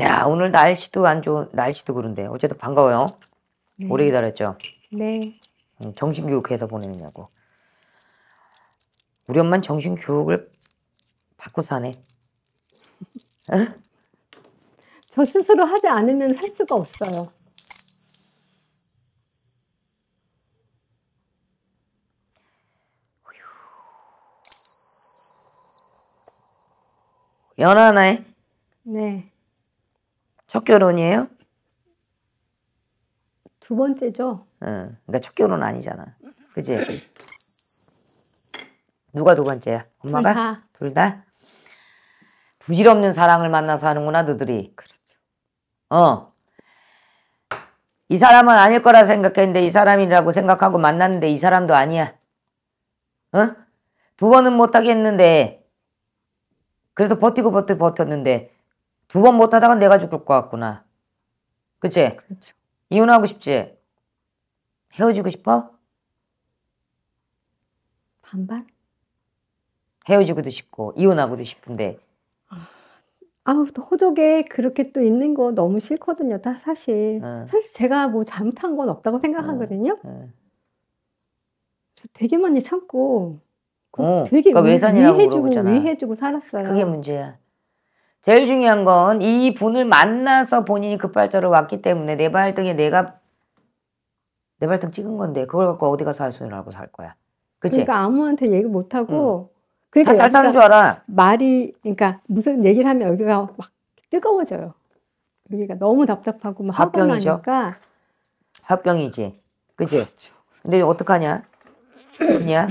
야 오늘 날씨도 안 좋은 날씨도 그런데 어쨌든 반가워요. 네. 오래 기다렸죠. 네. 음, 정신교육해서 보내느냐고. 우리 엄마 정신교육을 받고 사네. 어? 저 스스로 하지 않으면 살 수가 없어요. 연하나 네. 첫 결혼이에요? 두 번째죠. 응. 그러니까 첫 결혼 아니잖아. 그지? 누가 두 번째야? 엄마가? 둘 다. 둘 다? 부질없는 사랑을 만나서 하는구나, 너들이. 그렇죠. 어. 이 사람은 아닐 거라 생각했는데 이 사람이라고 생각하고 만났는데 이 사람도 아니야. 어? 두 번은 못하겠는데 그래서 버티고 버티고 버텼는데 두번 못하다가 내가 죽을 것 같구나. 그치? 그렇죠. 이혼하고 싶지? 헤어지고 싶어? 반반? 헤어지고도 싶고 이혼하고도 싶은데 아우 또 호적에 그렇게 또 있는 거 너무 싫거든요. 다 사실 응. 사실 제가 뭐 잘못한 건 없다고 생각하거든요. 응. 저 되게 많이 참고 그 어, 되게 그러니까 위해주고 위해주고 살았어요. 그게 문제야. 제일 중요한 건 이 분을 만나서 본인이 급발자로 왔기 때문에 내 발등에 내가 내 발등 찍은 건데 그걸 갖고 어디 가서 할 소리를 하고 살 거야. 그치? 그러니까 아무한테 얘기 못 하고 응. 그러니까 잘 사는 줄 알아. 말이 그러니까 무슨 얘기를 하면 여기가 막 뜨거워져요. 여기가 너무 답답하고 막 합병이죠. 하니까 합병이지. 그치? 그렇죠. 근데 어떡하냐? 그냥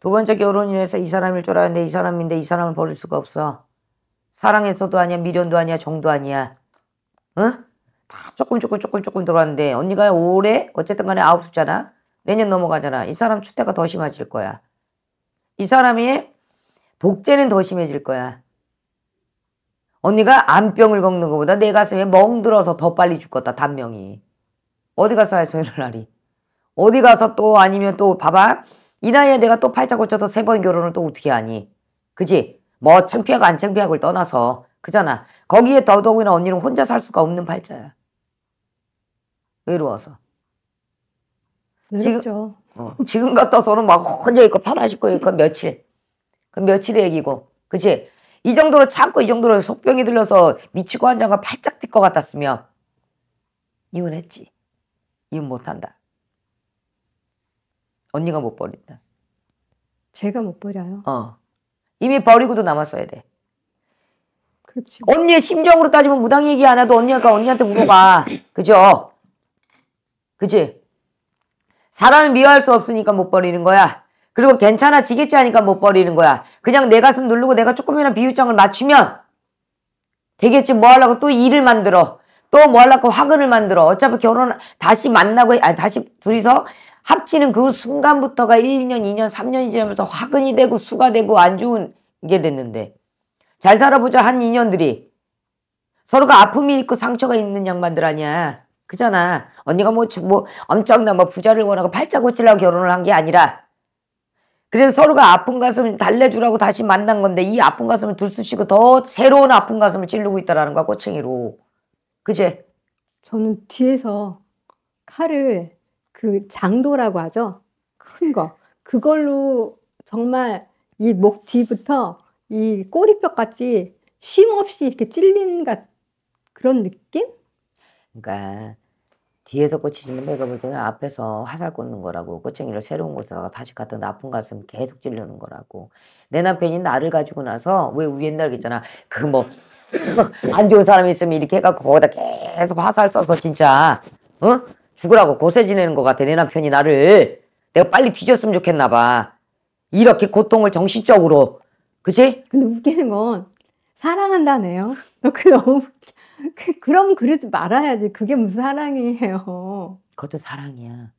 두 번째 결혼을 해서 이 사람일 줄 알았는데 이 사람인데 이 사람을 버릴 수가 없어. 사랑해서도 아니야, 미련도 아니야, 정도 아니야. 응? 어? 다 조금 조금 조금 조금 들어왔는데 언니가 올해 어쨌든 간에 아홉 수잖아. 내년 넘어가잖아. 이 사람 추태가 더 심해질 거야. 이 사람이 독재는 더 심해질 거야. 언니가 암병을 겪는 것보다 내 가슴에 멍들어서 더 빨리 죽겠다. 단명이. 어디 가서 할 소리를 하리. 어디 가서 또 아니면 또 봐봐. 이 나이에 내가 또 팔자 고쳐서 세 번 결혼을 또 어떻게 하니. 그지? 뭐 창피하고 안 창피하고를 떠나서 그잖아. 거기에 더더욱이나 언니는 혼자 살 수가 없는 팔자야. 외로워서. 외롭죠. 지금, 어, 지금 같아서는 막 혼자 있고 편하시고 있고 며칠. 그 며칠의 얘기고. 그치? 이 정도로 참고 이 정도로 속병이 들려서 미치고 한장가 팔짝 뛸 것 같았으면 이혼했지. 이혼 못한다. 언니가 못 버린다. 제가 못 버려요. 어. 이미 버리고도 남았어야 돼. 그렇지. 언니의 심정으로 따지면 무당 얘기 안 해도 언니가 언니한테 물어봐. 그죠? 그지? 사람을 미워할 수 없으니까 못 버리는 거야. 그리고 괜찮아지겠지 하니까 못 버리는 거야. 그냥 내 가슴 누르고 내가 조금이나 비유장을 맞추면 되겠지 뭐 하려고 또 일을 만들어. 또 뭐 하려고 화근을 만들어. 어차피 결혼 다시 만나고 아 다시 둘이서 합치는 그 순간부터가 1, 2년, 2년, 3년이 지나면서 화근이 되고 수가 되고 안 좋은 게 됐는데 잘 살아보자 한 인연들이 서로가 아픔이 있고 상처가 있는 양반들 아니야. 그잖아. 언니가 뭐, 뭐 엄청나 뭐 부자를 원하고 팔자고치려고 결혼을 한 게 아니라 그래서 서로가 아픈 가슴을 달래주라고 다시 만난 건데 이 아픈 가슴을 들쑤시고 더 새로운 아픈 가슴을 찌르고 있다라는 거야 꼬챙이로. 그제? 저는 뒤에서 칼을 그 장도라고 하죠. 큰 거. 그걸로 정말 이 목 뒤부터 이 꼬리뼈까지 쉼 없이 이렇게 찔린 같 그런 느낌? 그러니까 뒤에서 꽂히지만 내가 볼 때는 앞에서 화살 꽂는 거라고 꼬챙이를 새로운 곳에다가 다시 갖던 나쁜 가슴 계속 찔르는 거라고 내 남편이 나를 가지고 나서 왜 우리 옛날에 있잖아 그 뭐 안 좋은 사람이 있으면 이렇게 해갖고 거기다 계속 화살 써서 진짜 어? 죽으라고 고세 지내는 것 같아 내 남편이 나를 내가 빨리 뒤졌으면 좋겠나 봐 이렇게 고통을 정신적으로 그치? 근데 웃기는 건 사랑한다네요 그 너무 그, 그럼 그러지 말아야지 그게 무슨 사랑이에요 그것도 사랑이야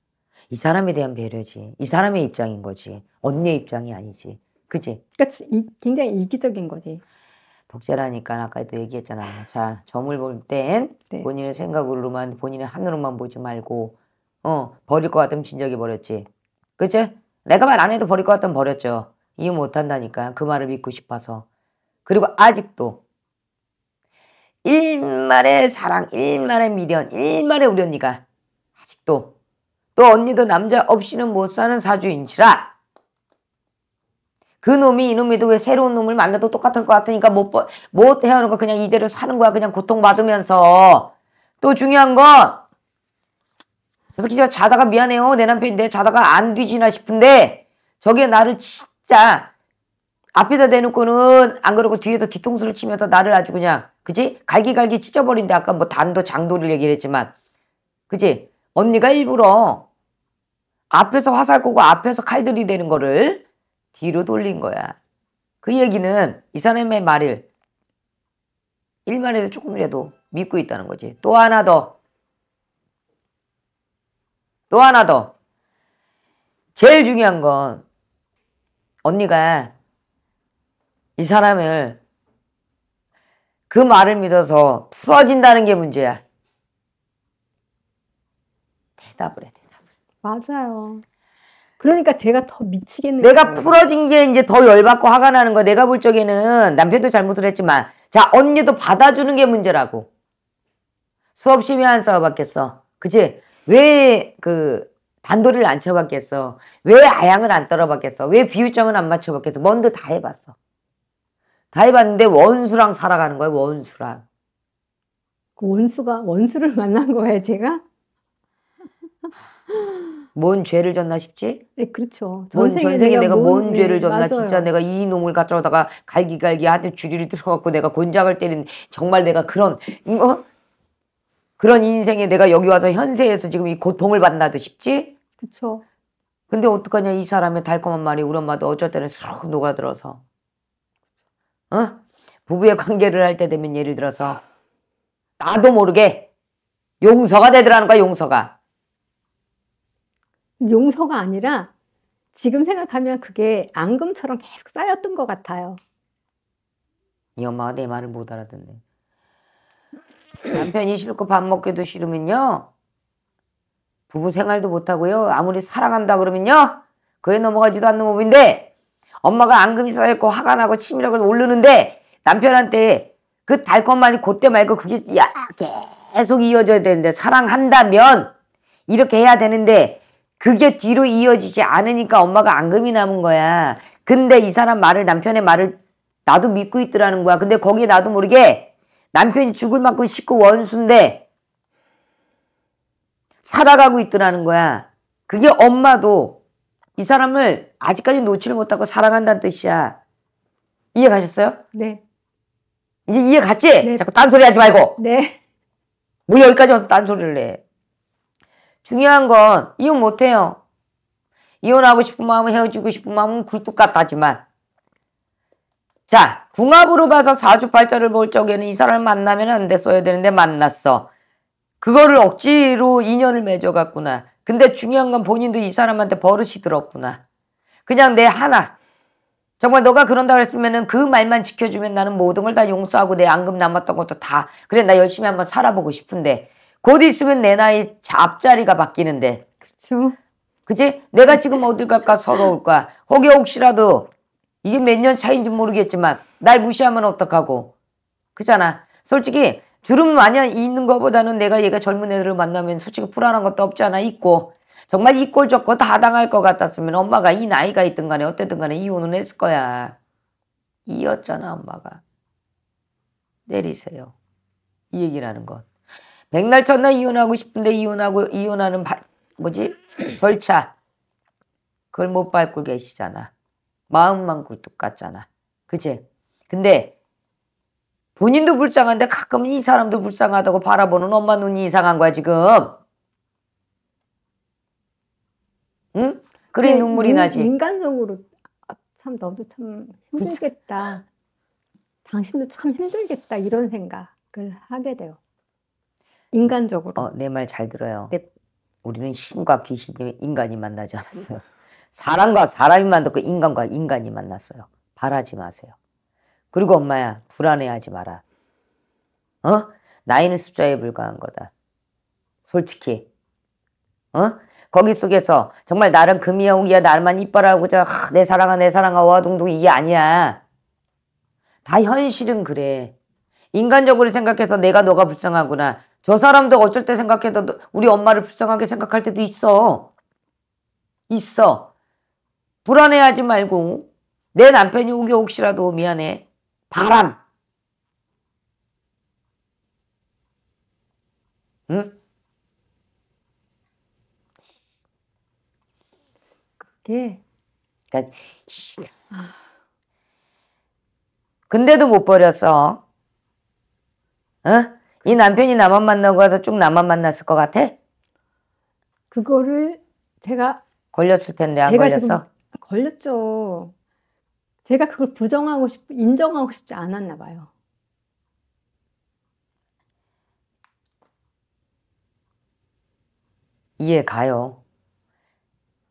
이 사람에 대한 배려지 이 사람의 입장인 거지 언니의 입장이 아니지 그지? 그러니 굉장히 이기적인 거지 독재라니까 아까도 얘기했잖아요. 자, 점을 볼땐 네. 본인의 생각으로만 본인의 하늘로만 보지 말고 어 버릴 것 같으면 진작에 버렸지. 그치? 내가 말 안 해도 버릴 것 같으면 버렸죠. 이해 못한다니까 그 말을 믿고 싶어서. 그리고 아직도 일말의 사랑, 일말의 미련, 일말의 우리 니가 아직도 또 언니도 남자 없이는 못 사는 사주인지라 그 놈이 이놈이도 왜 새로운 놈을 만나도 똑같을 것 같으니까 못, 뭐, 못헤어놓고 뭐, 뭐 그냥 이대로 사는 거야. 그냥 고통받으면서. 또 중요한 건, 저 새끼 저 자다가 미안해요. 내남편이내 자다가 안 뒤지나 싶은데, 저게 나를 진짜 앞에다 대놓고는 안 그러고 뒤에서 뒤통수를 치면서 나를 아주 그냥, 그지? 갈기갈기 찢어버린다 아까 뭐 단도 장도를 얘기를 했지만, 그지? 언니가 일부러 앞에서 화살 꼬고 앞에서 칼들이 되는 거를 뒤로 돌린 거야. 그 얘기는 이 사람의 말을 일말에도 조금이라도 믿고 있다는 거지. 또 하나 더. 또 하나 더. 제일 중요한 건 언니가 이 사람을 그 말을 믿어서 풀어진다는 게 문제야. 대답을 해, 대답을. 맞아요. 그러니까 제가 더 미치겠는 내가 거예요. 풀어진 게 이제 더 열받고 화가 나는 거야. 내가 볼 적에는 남편도 잘못을 했지만 자 언니도 받아주는 게 문제라고. 수업심이 안 싸워봤겠어. 그치? 왜그 단도리를 안 쳐봤겠어? 왜 아양을 안 떨어봤겠어? 왜 비율정을 안 맞춰봤겠어? 뭔데 다 해봤어. 다 해봤는데 원수랑 살아가는 거야 원수랑. 그 원수가 원수를 만난 거예 제가? 뭔 죄를 졌나 싶지? 네, 그렇죠. 전생에, 뭔, 전생에 내가, 뭔, 뭔 죄를 네, 졌나 네, 진짜 내가 이 놈을 갖다가 갈기갈기 한대 주리를 들어갖고 내가 곤장을 때린 정말 내가 그런 음, 어? 그런 인생에 내가 여기 와서 현세에서 지금 이 고통을 받나도 싶지? 그렇죠. 근데 어떡하냐 이 사람의 달콤한 말이 우리 엄마도 어쩔 때는 수 녹아들어서 어? 부부의 관계를 할 때 되면 예를 들어서 나도 모르게 용서가 되더라는 거야 용서가 용서가 아니라 지금 생각하면 그게 앙금처럼 계속 쌓였던 것 같아요. 이 엄마가 내 말을 못 알아듣네. 남편이 싫고 밥 먹기도 싫으면요. 부부 생활도 못하고요. 아무리 사랑한다 그러면요. 그에 넘어가지도 않는 몸인데 엄마가 앙금이 쌓였고 화가 나고 치밀하고 오르는데 남편한테 그 달것만이 곧대 말고 그게 야 계속 이어져야 되는데 사랑한다면 이렇게 해야 되는데 그게 뒤로 이어지지 않으니까 엄마가 앙금이 남은 거야. 근데 이 사람 말을 남편의 말을 나도 믿고 있더라는 거야. 근데 거기에 나도 모르게 남편이 죽을 만큼 식구 원수인데 살아가고 있더라는 거야. 그게 엄마도 이 사람을 아직까지 놓지를 못하고 사랑한다는 뜻이야. 이해 가셨어요? 네. 이제 이해 갔지? 네. 자꾸 딴소리 하지 말고. 네. 뭐 여기까지 와서 딴소리를 해. 중요한 건 이혼 못해요. 이혼하고 싶은 마음은 헤어지고 싶은 마음은 굴뚝같다지만 자 궁합으로 봐서 사주팔자를 볼 적에는 이 사람을 만나면 안 됐어야 되는데 만났어. 그거를 억지로 인연을 맺어갔구나. 근데 중요한 건 본인도 이 사람한테 버릇이 들었구나. 그냥 내 하나. 정말 너가 그런다 그랬으면 그 말만 지켜주면 나는 모든 걸 다 용서하고 내 앙금 남았던 것도 다 그래 나 열심히 한번 살아보고 싶은데 곧 있으면 내 나이 앞자리가 바뀌는데. 그렇죠. 그지? 내가 지금 어딜 갈까 서러울까? 혹이 혹시라도 이게 몇 년 차인지 모르겠지만 날 무시하면 어떡하고. 그잖아. 솔직히 주름 많이 있는 것보다는 내가 얘가 젊은 애들을 만나면 솔직히 불안한 것도 없지 않아 있고 정말 이꼴 저꼴 다 당할 것 같았으면 엄마가 이 나이가 있든 간에 어쨌든 간에 이혼은 했을 거야. 이었잖아 엄마가. 내리세요. 이 얘기라는 것. 백날 첫날 이혼하고 싶은데 이혼하고 이혼하는 바, 뭐지 절차 그걸 못 밟고 계시잖아. 마음만 굴뚝같잖아. 그치? 근데 본인도 불쌍한데 가끔 이 사람도 불쌍하다고 바라보는 엄마 눈이 이상한 거야 지금. 응? 그래 눈물이 나지. 인간적으로 참 너도 참 힘들겠다. 당신도 참 힘들겠다 이런 생각을 하게 돼요. 인간적으로 어, 내 말 잘 들어요. 근데 우리는 신과 귀신이 인간이 만나지 않았어요. 사람과 사람이 만났고 인간과 인간이 만났어요. 바라지 마세요. 그리고 엄마야 불안해하지 마라. 어? 나이는 숫자에 불과한 거다. 솔직히. 어? 거기 속에서 정말 나름 금이야 오기야 나만 이뻐라고자 내 사랑아 내 사랑아 와동동 이게 아니야. 다 현실은 그래. 인간적으로 생각해서 내가 너가 불쌍하구나. 저 사람도 어쩔 때 생각해도 우리 엄마를 불쌍하게 생각할 때도 있어. 있어. 불안해하지 말고 내 남편이 오게 혹시라도 미안해. 바람. 응? 그게 그러니까 근데도 못 버렸어. 응? 그렇죠. 이 남편이 나만 만나고 하다 쭉 나만 만났을 것 같아? 그거를 제가 걸렸을 텐데 안 제가 걸렸어? 걸렸죠. 제가 그걸 부정하고 싶, 인정하고 싶지 않았나 봐요. 이해 가요.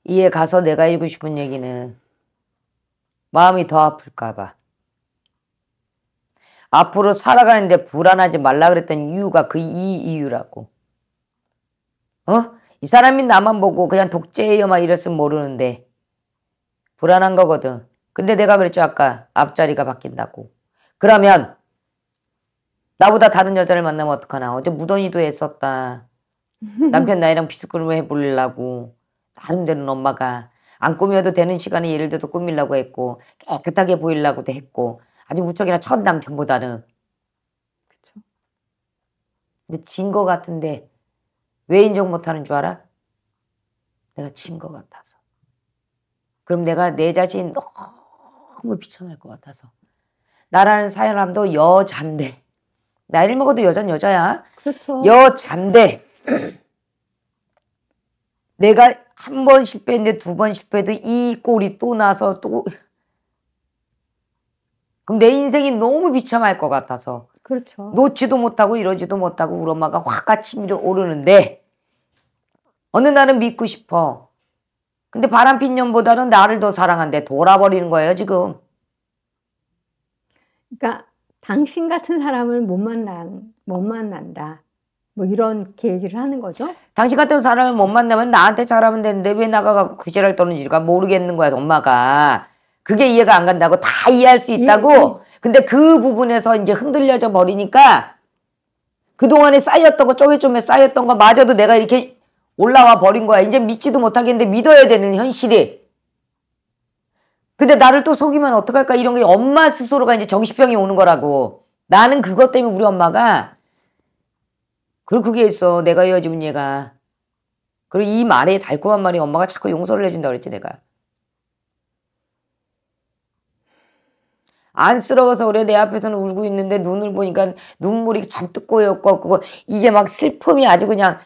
이해 가서 내가 읽고 싶은 얘기는 마음이 더 아플까봐. 앞으로 살아가는데 불안하지 말라 그랬던 이유가 그 이 이유라고. 어? 이 사람이 나만 보고 그냥 독재예요 막 이랬으면 모르는데 불안한 거거든. 근데 내가 그랬죠 아까 앞자리가 바뀐다고. 그러면 나보다 다른 여자를 만나면 어떡하나. 어제 무던이도 했었다. 남편 나이랑 비스그룹을 해보려고. 나름대로 엄마가 안 꾸며도 되는 시간에 예를 들어서 꾸밀라고 했고 깨끗하게 보이려고도 했고 아주무척이나첫 남편보다는. 그쵸. 근데 진거 같은데 왜 인정 못하는 줄 알아? 내가 진 거 같아서. 그럼 내가 내 자신 너무 비참할 것 같아서. 나라는 사람도 여잔데. 나이를 먹어도 여자 여자야. 그렇죠. 여잔데. 내가 한 번 실패했는데 두 번 실패해도 이 꼴이 또 나서 또 그럼 내 인생이 너무 비참할 것 같아서. 그렇죠. 놓지도 못하고 이러지도 못하고 우리 엄마가 확 같이 밀어 오르는데 어느 날은 믿고 싶어. 근데 바람핀 년보다는 나를 더 사랑한데 돌아버리는 거예요 지금. 그러니까 당신 같은 사람을 못 만난 못 만난다. 뭐 이런 얘기를 하는 거죠. 당신 같은 사람을 못 만나면 나한테 잘하면 되는데 왜 나가고 그 죄를 떠는지가 모르겠는 거야 엄마가. 그게 이해가 안 간다고 다 이해할 수 있다고. 예, 예. 근데 그 부분에서 이제 흔들려져 버리니까 그동안에 쌓였던 거 쪼매쪼매 쌓였던 거 마저도 내가 이렇게 올라와 버린 거야. 이제 믿지도 못하겠는데 믿어야 되는 현실이. 근데 나를 또 속이면 어떡할까 이런 게 엄마 스스로가 이제 정신병이 오는 거라고. 나는 그것 때문에 우리 엄마가 그리고 그게 있어. 내가 이어지면 얘가. 그리고 이 말에 달콤한 말이 엄마가 자꾸 용서를 해준다 그랬지 내가. 안쓰러워서 그래 내 앞에서는 울고 있는데 눈을 보니까 눈물이 잔뜩 고였고 그거 이게 막 슬픔이 아주 그냥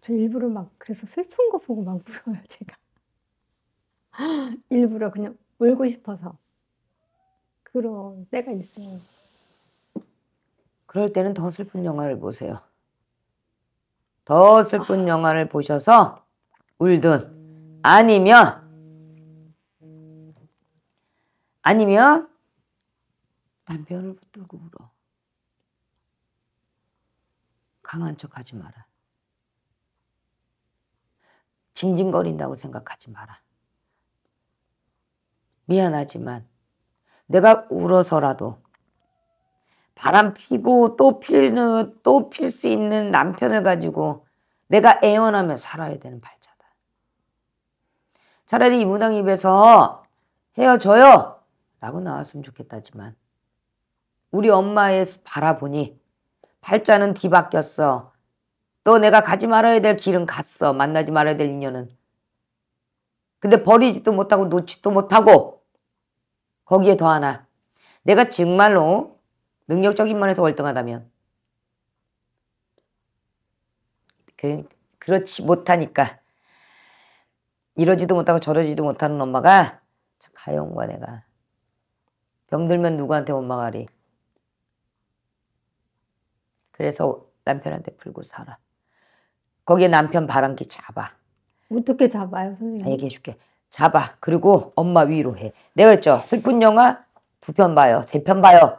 저 일부러 막 그래서 슬픈 거 보고 막 울어요 제가 일부러 그냥 울고 싶어서 그런 때가 있어요 그럴 때는 더 슬픈 영화를 보세요 더 슬픈 영화를 보셔서 울든 아니면 아니면 남편을 붙들고 울어. 강한 척 하지 마라. 징징거린다고 생각하지 마라. 미안하지만 내가 울어서라도 바람 피고 또 피는 또필 수 있는 남편을 가지고 내가 애원하며 살아야 되는 발. 차라리 이문당 입에서 헤어져요! 라고 나왔으면 좋겠다지만 우리 엄마의 바라보니 팔자는 뒤바뀌었어. 또 내가 가지 말아야 될 길은 갔어. 만나지 말아야 될 인연은. 근데 버리지도 못하고 놓지도 못하고 거기에 더 하나 내가 정말로 능력적인 면에서 월등하다면 그, 그렇지 못하니까 이러지도 못하고 저러지도 못하는 엄마가 가여과 내가. 병들면 누구한테 원망하리. 그래서 남편한테 풀고 살아. 거기에 남편 바람기 잡아. 어떻게 잡아요 선생님? 아, 얘기해 줄게. 잡아. 그리고 엄마 위로해. 내가 그랬죠. 슬픈 영화 두 편 봐요. 세 편 봐요.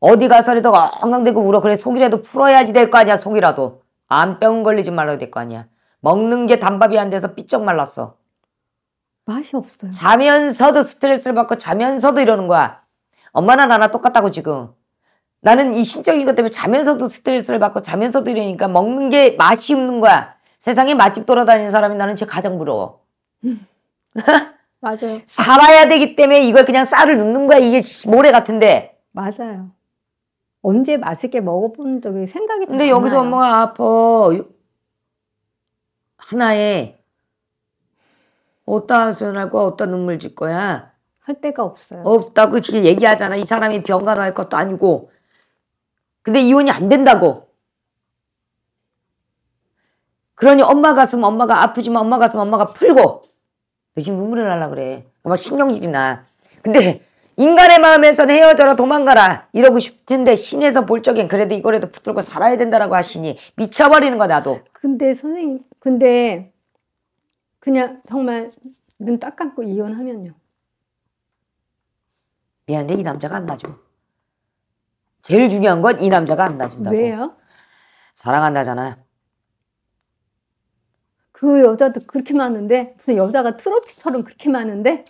어디 가서라도 엉엉대고 울어. 그래 속이라도 풀어야지 될 거 아니야 속이라도. 암병 걸리지 말아야 될거 아니야. 먹는 게 단밥이 안 돼서 삐쩍 말랐어. 맛이 없어요. 자면서도 스트레스를 받고 자면서도 이러는 거야. 엄마나 나나 똑같다고 지금. 나는 이 신적인 것 때문에 자면서도 스트레스를 받고 자면서도 이러니까 먹는 게 맛이 없는 거야. 세상에 맛집 돌아다니는 사람이 나는 제 가장 부러워. 맞아요. 살아야 되기 때문에 이걸 그냥 쌀을 넣는 거야. 이게 모래 같은데. 맞아요. 언제 맛있게 먹어본 적이 생각이 근데 여기서 엄마가 아파. 하나에 어떠한 소연할 거야 어떤 눈물 질 거야 할 데가 없어요. 없다고 지금 얘기하잖아. 이 사람이 병간호 할 것도 아니고. 근데 이혼이 안 된다고. 그러니 엄마 가슴 엄마가 아프지만 엄마 가슴 엄마가 풀고 대신 눈물을 날라 그래. 막 신경질이 나. 근데 인간의 마음에서는 헤어져라 도망가라 이러고 싶은데 신에서 볼 적엔 그래도 이거라도 붙들고 살아야 된다라고 하시니 미쳐버리는 거 나도. 근데 선생님 근데 그냥 정말 눈 딱 감고 이혼하면요. 미안해 이 남자가 안 놔줘. 제일 중요한 건 이 남자가 안 놔준다고. 왜요? 사랑한다잖아요. 그 여자도 그렇게 많은데 무슨 여자가 트로피처럼 그렇게 많은데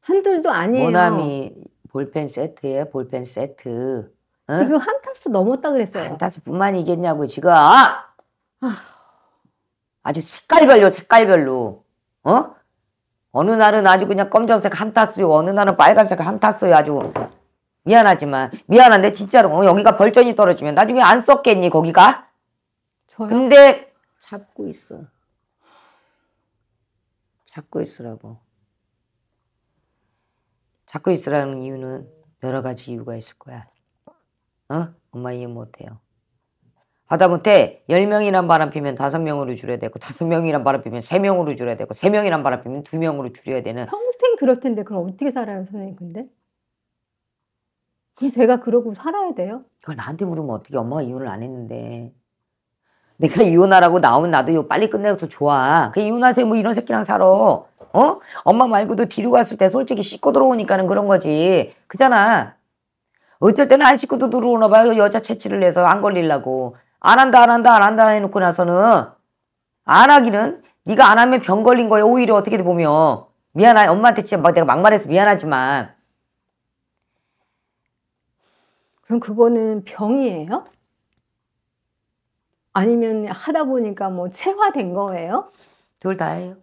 한둘도 아니에요. 모나미 볼펜 세트에 볼펜 세트. 응? 지금 한 타스 넘었다 그랬어요. 한 타스뿐만이겠냐고 지금. 아! 아주 색깔별로 색깔별로 어? 어느 날은 아주 그냥 검정색 한 타스요 어느 날은 빨간색 한 타스요 아주 미안하지만 미안한데 진짜로 어, 여기가 벌전이 떨어지면 나중에 안 썼겠니 거기가? 저요? 근데 잡고 있어 잡고 있으라고 잡고 있으라는 이유는 여러 가지 이유가 있을 거야 어? 엄마 이해 못해요 하다못해 10명이란 바람 피면 5명으로 줄여야 되고 5명이란 바람 피면 3명으로 줄여야 되고 3명이란 바람 피면 2명으로 줄여야 되는 평생 그럴 텐데 그럼 어떻게 살아요 선생님 근데? 그럼 제가 그러고 살아야 돼요? 그걸 나한테 물으면 어떻게 엄마가 이혼을 안 했는데 내가 이혼하라고 나오면 나도 이거 빨리 끝내서 좋아 그 이혼하세요 뭐 이런 새끼랑 살아 어? 엄마 말고도 뒤로 갔을 때 솔직히 씻고 들어오니까는 그런 거지 그잖아 어쩔 때는 안 씻고도 들어오나 봐요 여자 채취를 해서 안 걸리려고 안 한다 안 한다 안 한다 해놓고 나서는 안 하기는 네가 안 하면 병 걸린 거예요. 오히려 어떻게 보면 미안해 엄마한테 진짜 막 내가 막말해서 미안하지만 그럼 그거는 병이에요? 아니면 하다 보니까 뭐 체화된 거예요? 둘 다예요.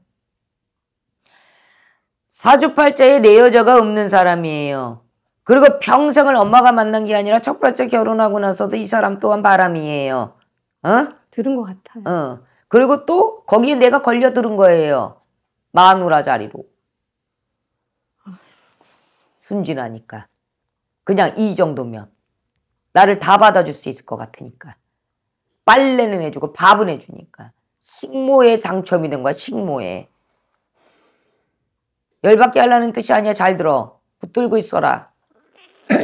사주팔자에 내 여자가 없는 사람이에요. 그리고 평생을 엄마가 만난 게 아니라 첫 번째 결혼하고 나서도 이 사람 또한 바람이에요. 어? 들은 것 같아요. 어. 그리고 또 거기에 내가 걸려들은 거예요. 마누라 자리로. 순진하니까. 그냥 이 정도면. 나를 다 받아줄 수 있을 것 같으니까. 빨래는 해주고 밥은 해주니까. 식모에 당첨이 된 거야, 식모에. 열받게 하려는 뜻이 아니야, 잘 들어. 붙들고 있어라.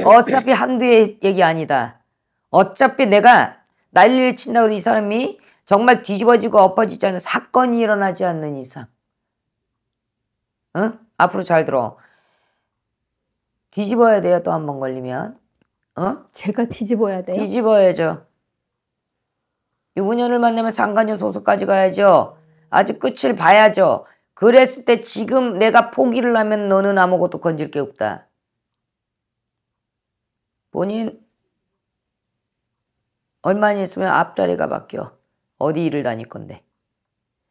어차피 한두의 얘기 아니다. 어차피 내가 난리를 친다고 이 사람이 정말 뒤집어지고 엎어지지 않는 사건이 일어나지 않는 이상. 응? 앞으로 잘 들어. 뒤집어야 돼요, 또 한 번 걸리면. 어? 제가 뒤집어야 돼요? 뒤집어야죠. 6부녀를 만나면 상간녀 소속까지 가야죠. 아직 끝을 봐야죠. 그랬을 때 지금 내가 포기를 하면 너는 아무것도 건질 게 없다. 본인 얼마 있으면 앞다리가 바뀌어. 어디 일을 다닐 건데.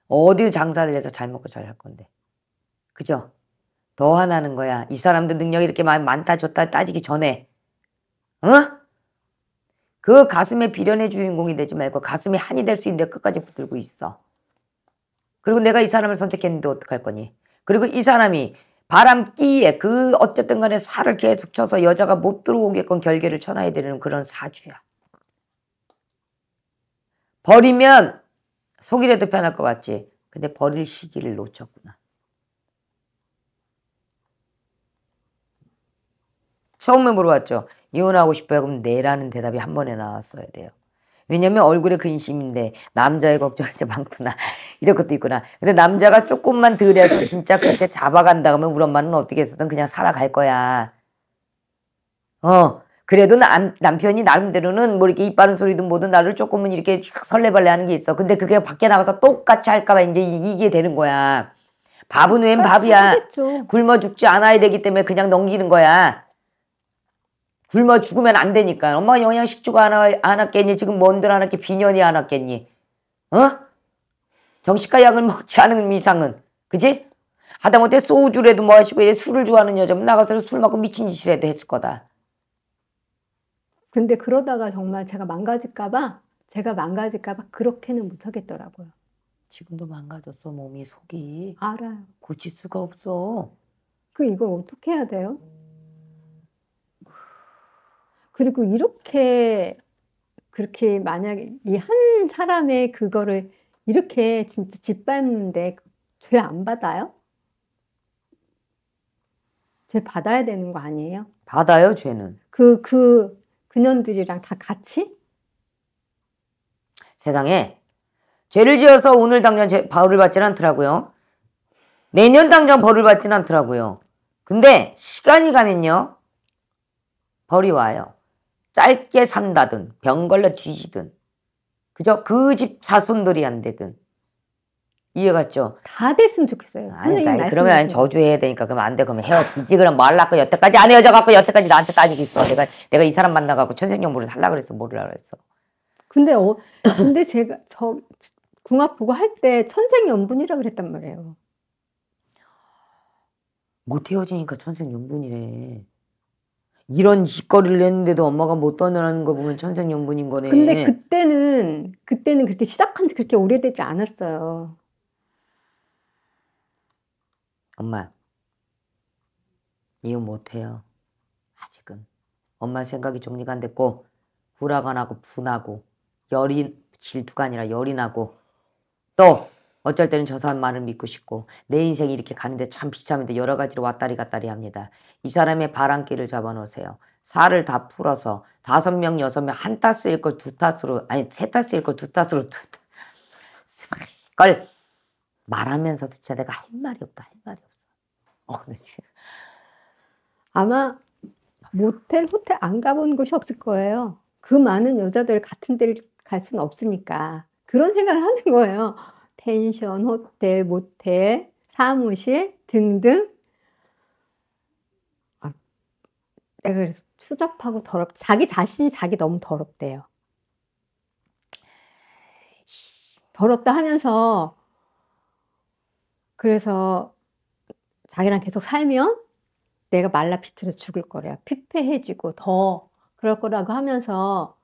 어디 장사를 해서 잘 먹고 잘 할 건데. 그죠? 더 화나는 거야. 이 사람들 능력이 이렇게 많다 좋다 따지기 전에. 어? 그 가슴에 비련의 주인공이 되지 말고 가슴에 한이 될 수 있는데 끝까지 붙들고 있어. 그리고 내가 이 사람을 선택했는데 어떡할 거니? 그리고 이 사람이 바람끼에 그 어쨌든 간에 살을 계속 쳐서 여자가 못 들어오게끔 결계를 쳐놔야 되는 그런 사주야. 버리면 속이라도 편할 것 같지. 근데 버릴 시기를 놓쳤구나. 처음에 물어봤죠. 이혼하고 싶어요. 그럼 네라는 대답이 한 번에 나왔어야 돼요. 왜냐면 얼굴에 근심인데 그 남자의 걱정이 많구나 이런 것도 있구나 근데 남자가 조금만 덜 해서 진짜 그렇게 잡아간다 그러면 우리 엄마는 어떻게 해서든 그냥 살아갈 거야 어 그래도 남, 남편이 나름대로는 뭐 이렇게 입 바른 소리든 뭐든 나를 조금은 이렇게 설레발레 하는 게 있어 근데 그게 밖에 나가서 똑같이 할까봐 이제 이게 되는 거야 밥은 웬 밥이야 그렇죠. 굶어 죽지 않아야 되기 때문에 그냥 넘기는 거야 굶어 죽으면 안 되니까. 엄마 영양식조가 안, 와, 안 왔겠니? 지금 뭔들 안 왔겠니? 비년이 안 왔겠니? 어? 정식과 약을 먹지 않은 이상은. 그지? 하다못해 소주라도 뭐시고얘 술을 좋아하는 여자면 나가서 술 먹고 미친 짓이라도 했을 거다. 근데 그러다가 정말 제가 망가질까봐 제가 망가질까봐 그렇게는 못하겠더라고요. 지금도 망가졌어 몸이 속이. 알아요. 고칠 수가 없어. 그 이걸 어떻게 해야 돼요? 그리고 이렇게 그렇게 만약에 이 한 사람의 그거를 이렇게 진짜 짓밟는데 죄 안 받아요? 죄 받아야 되는 거 아니에요? 받아요, 죄는. 그, 그, 그년들이랑 다 같이? 세상에 죄를 지어서 오늘 당장 죄, 벌을 받진 않더라고요. 내년 당장 벌을 받진 않더라고요. 근데 시간이 가면요. 벌이 와요. 짧게 산다든 병 걸려 뒤지든 그저그집 자손들이 안 되든 이해갔죠? 다 됐으면 좋겠어요. 아니, 그니 그러니까 그러면 저주해야 되니까 그러면 안 돼. 그러면 헤어 뒤지그럼 말라고 뭐 여태까지 안 헤어져갖고 여태까지 나한테 따지고 어 내가 내가 이 사람 만나갖고 천생연분을 살라 그랬어. 모르라 그랬어. 근데 어 근데 제가 저 궁합 보고 할 때 천생연분이라 그랬단 말이에요. 못 헤어지니까 천생연분이래. 이런 짓거리를 했는데도 엄마가 못 떠나는 거 보면 천생연분인 거네. 근데 그때는 그때는 그렇 시작한 지 그렇게 오래되지 않았어요. 엄마 이혼 못해요. 아직은 엄마 생각이 정리가 안 됐고 불화가 나고 분하고 열이 질투가 아니라 열이 나고 또 어쩔 때는 저 사람 말을 믿고 싶고 내 인생이 이렇게 가는데 참 비참한데 여러 가지로 왔다리 갔다리 합니다. 이 사람의 바람길을 잡아놓으세요. 살을 다 풀어서 다섯 명 여섯 명한 타스일 걸두 타스로 아니 세 타스일 걸두 타스로 두걸 말하면서 진짜 내가 할 말이 없다 할 말이 없어. 어, 근데 지금 아마 모텔 호텔 안 가본 곳이 없을 거예요. 그 많은 여자들 같은 데를 갈 수는 없으니까 그런 생각을 하는 거예요. 펜션, 호텔, 모텔, 사무실 등등 아, 내가 그래서 추잡하고 더럽 자기 자신이 자기 너무 더럽대요. 더럽다 하면서 그래서 자기랑 계속 살면 내가 말라 피틀어 죽을 거래요. 피폐해지고 더 그럴 거라고 하면서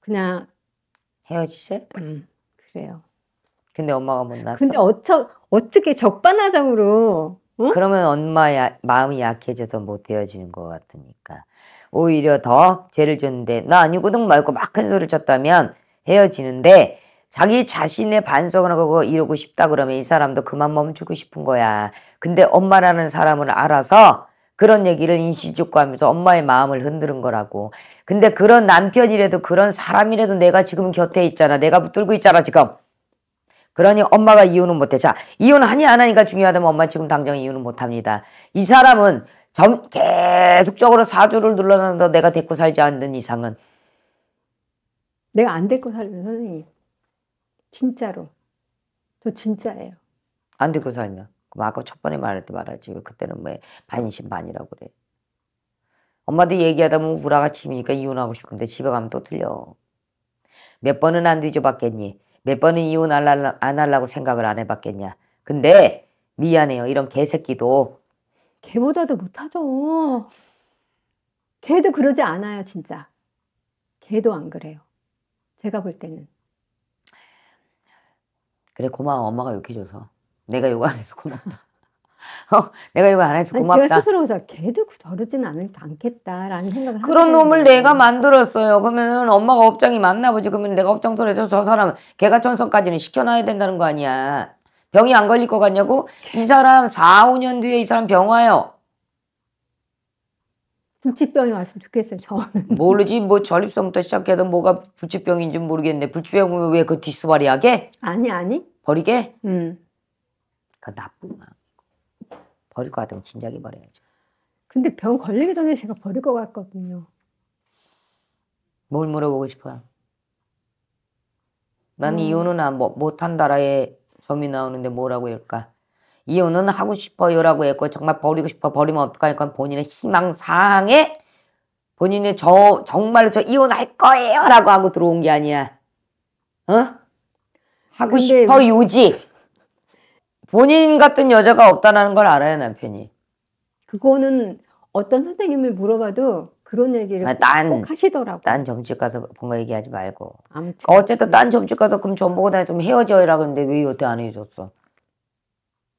그냥 헤어지세요? 음, 그래요. 근데 엄마가 못 낳았어. 근데 어쩌, 어떻게 적반하장으로. 응? 그러면 엄마의 마음이 약해져서 못 뭐 헤어지는 것 같으니까. 오히려 더 죄를 졌는데 나 아니고등 말고 막 큰 소리를 쳤다면 헤어지는데 자기 자신의 반성을 하고 이러고 싶다 그러면 이 사람도 그만 멈추고 싶은 거야. 근데 엄마라는 사람을 알아서 그런 얘기를 인식적고 하면서 엄마의 마음을 흔드는 거라고. 근데 그런 남편이라도 그런 사람이라도 내가 지금 곁에 있잖아. 내가 붙들고 있잖아 지금. 그러니 엄마가 이혼은 못해. 자, 이혼하니 안 하니까 중요하다면 엄마 지금 당장 이혼은 못합니다. 이 사람은 점, 계속적으로 사주를 눌러놔도 내가 데리고 살지 않는 이상은 내가 안 데리고 살면 선생님 진짜로 저 진짜예요. 안 데리고 살면 그럼 아까 첫 번에 말했던 말하지 왜 그때는 왜 반신반이라고 그래. 엄마도 얘기하다 보면 우라가 침이니까 이혼하고 싶은데 집에 가면 또 틀려. 몇 번은 안 뒤져봤겠니? 몇 번은 이혼 안 하려고 생각을 안 해봤겠냐. 근데 미안해요. 이런 개새끼도. 개보자도 못하죠. 걔도 그러지 않아요, 진짜. 걔도 안 그래요. 제가 볼 때는. 그래, 고마워. 엄마가 욕해줘서. 내가 욕 안 해서 고맙다. 어, 내가 이거 안 해서 고맙다. 아니, 제가 스스로서 걔도 저러진 않을, 않겠다라는 생각을 그런 놈을 거예요. 내가 만들었어요. 그러면 엄마가 업장이 맞나 보지. 그러면 내가 업장 소리해서 저 사람 개가 천성까지는 시켜놔야 된다는 거 아니야. 병이 안 걸릴 것 같냐고? 이 사람 4, 5년 뒤에 이 사람 병 와요. 불치병이 왔으면 좋겠어요, 저는. 모르지, 뭐, 전립선부터 시작해도 뭐가 불치병인지 모르겠는데, 불치병 오면 왜그 뒷수발이 하게? 아니, 아니. 버리게? 응. 그 나쁜 마음. 버릴 것 같으면 진작에 버려야죠. 근데 병 걸리기 전에 제가 버릴 것 같거든요. 뭘 물어보고 싶어요? 난 음. 이혼은 아, 뭐, 못한다라에 점이 나오는데 뭐라고 할까? 이혼은 하고 싶어요라고 했고 정말 버리고 싶어 버리면 어떡하니 본인의 희망 사항에 본인이 저 정말로 저 이혼할 거예요라고 하고 들어온 게 아니야. 어? 하고 싶어요지. 본인 같은 여자가 없다는 걸 알아요 남편이. 그거는 어떤 선생님을 물어봐도 그런 얘기를 아 딴, 꼭 하시더라고. 딴 점집 가서 본거 얘기하지 말고. 아무튼. 어쨌든 딴 점집 가서 그럼 전 보고 다좀 헤어져라 그랬는데 왜 여태 안 해줬어?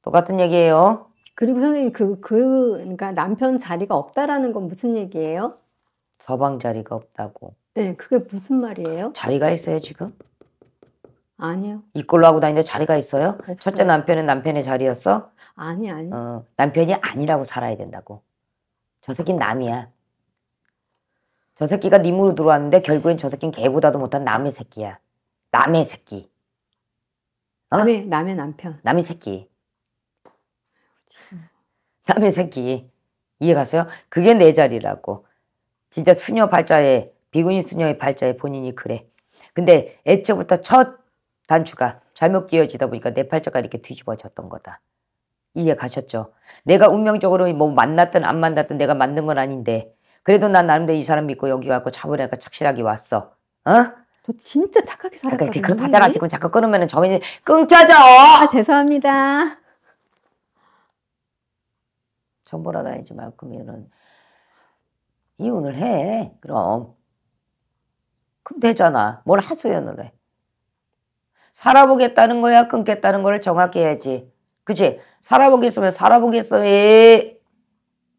똑같은 얘기예요. 그리고 선생님 그, 그 그러니까 남편 자리가 없다라는 건 무슨 얘기예요? 서방 자리가 없다고. 네, 그게 무슨 말이에요? 자리가 있어요 지금? 아니요. 이걸로 하고 다니는데 자리가 있어요? 없어요. 첫째 남편은 남편의 자리였어? 아니 아니. 어, 남편이 아니라고 살아야 된다고. 저 새끼는 남이야. 저 새끼가 님으로 들어왔는데 결국엔 저 새끼는 개보다도 못한 남의 새끼야. 남의 새끼. 어? 남의 남의 남편. 남의 새끼. 남의 새끼. 이해 가세요? 그게 내 자리라고. 진짜 수녀 발자에 비구니 수녀의 발자에 본인이 그래. 근데 애초부터 첫 단추가 잘못 끼어지다 보니까 내 네 팔자가 이렇게 뒤집어졌던 거다. 이해 가셨죠? 내가 운명적으로 뭐 만났든 안 만났든 내가 만든 건 아닌데 그래도 난 나름대로 이 사람 믿고 여기 와서 잡으려니까 착실하게 왔어. 어? 저 진짜 착하게 살았거그거 그러니까 다잖아 지금 자꾸 끊으면 저번에 끊겨져. 아, 죄송합니다. 정보라 다니지 말고면은 이혼을 해. 그럼 그럼 되잖아. 뭘 하소연을 해. 살아보겠다는 거야 끊겠다는 거를 정확히 해야지. 그치? 살아보겠으면 살아보겠어면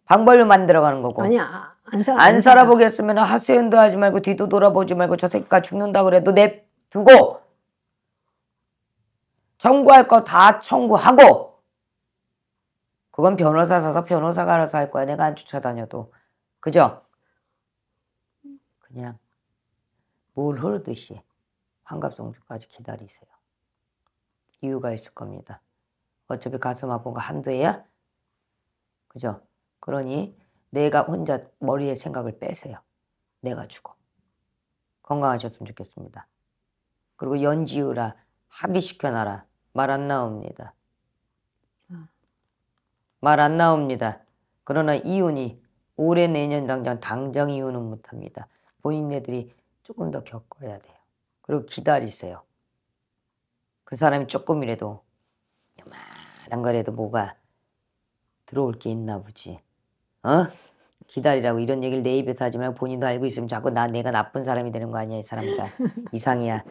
방법을 만들어가는 거고. 아니야. 안, 살아, 안, 안 살아보겠으면 하소연도 하지 말고 뒤도 돌아보지 말고 저 새끼가 죽는다 그래도 냅두고 청구할 거 다 청구하고 그건 변호사 사서 변호사가 알아서 할 거야. 내가 안 쫓아다녀도. 그죠? 그냥 물 흐르듯이. 환갑송주까지 기다리세요. 이유가 있을 겁니다. 어차피 가슴 아픈 거 한두야 그죠? 그러니 내가 혼자 머리에 생각을 빼세요. 내가 죽어. 건강하셨으면 좋겠습니다. 그리고 연지으라 합의시켜놔라. 말 안 나옵니다. 아. 말안 나옵니다. 그러나 이혼이 올해 내년 당장 당장 이혼은 못합니다. 본인네들이 조금 더 겪어야 돼. 그리고 기다리세요. 그 사람이 조금이라도 요만한 거라도 뭐가 들어올 게 있나 보지. 어? 기다리라고 이런 얘기를 내 입에서 하지 말고 본인도 알고 있으면 자꾸 나 내가 나쁜 사람이 되는 거 아니야 이 사람이가 이상이야.